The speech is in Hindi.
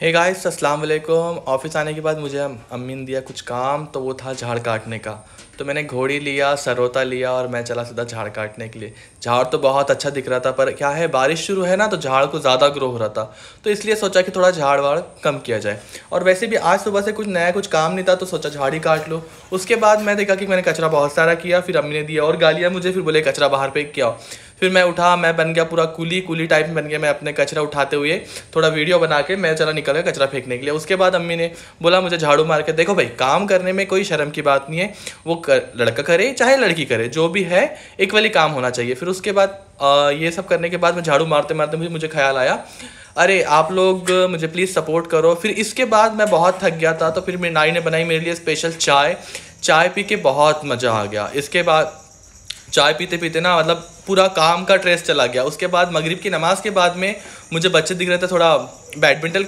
हे गाइस अस्सलाम वालेकुम ऑफिस आने के बाद मुझे अम्मी ने दिया कुछ काम तो वो था झाड़ काटने का तो मैंने घोड़ी लिया सरोता लिया और मैं चला सीधा झाड़ काटने के लिए झाड़ तो बहुत अच्छा दिख रहा था पर क्या है बारिश शुरू है ना तो झाड़ को ज़्यादा ग्रो हो रहा था तो इसलिए सोचा कि थोड़ा झाड़ वाड़ कम किया जाए और वैसे भी आज सुबह से कुछ नया कुछ काम नहीं था तो सोचा झाड़ ही काट लो उसके बाद मैं देखा कि मैंने कचरा बहुत सारा किया फिर अम्मी ने दिया और गालियाँ मुझे फिर बोले कचरा बाहर पे किया फिर मैं उठा मैं बन गया पूरा कुली कुली टाइप में बन गया मैं अपने कचरा उठाते हुए थोड़ा वीडियो बना के मैं चला निकल गया कचरा फेंकने के लिए उसके बाद अम्मी ने बोला मुझे झाड़ू मार के देखो भाई काम करने में कोई शर्म की बात नहीं है वो कर, लड़का करे चाहे लड़की करे जो भी है इक्वली काम होना चाहिए फिर उसके बाद आ, ये सब करने के बाद मैं झाड़ू मारते मारते मुझे मुझे ख्याल आया अरे आप लोग मुझे प्लीज़ सपोर्ट करो फिर इसके बाद मैं बहुत थक गया था तो फिर मेरी नाई ने बनाई मेरे लिए स्पेशल चाय चाय पी के बहुत मज़ा आ गया इसके बाद चाय पीते पीते ना मतलब पूरा काम का ट्रेस चला गया उसके बाद मगरिब की नमाज़ के बाद में मुझे बच्चे दिख रहे थे थोड़ा बैडमिंटन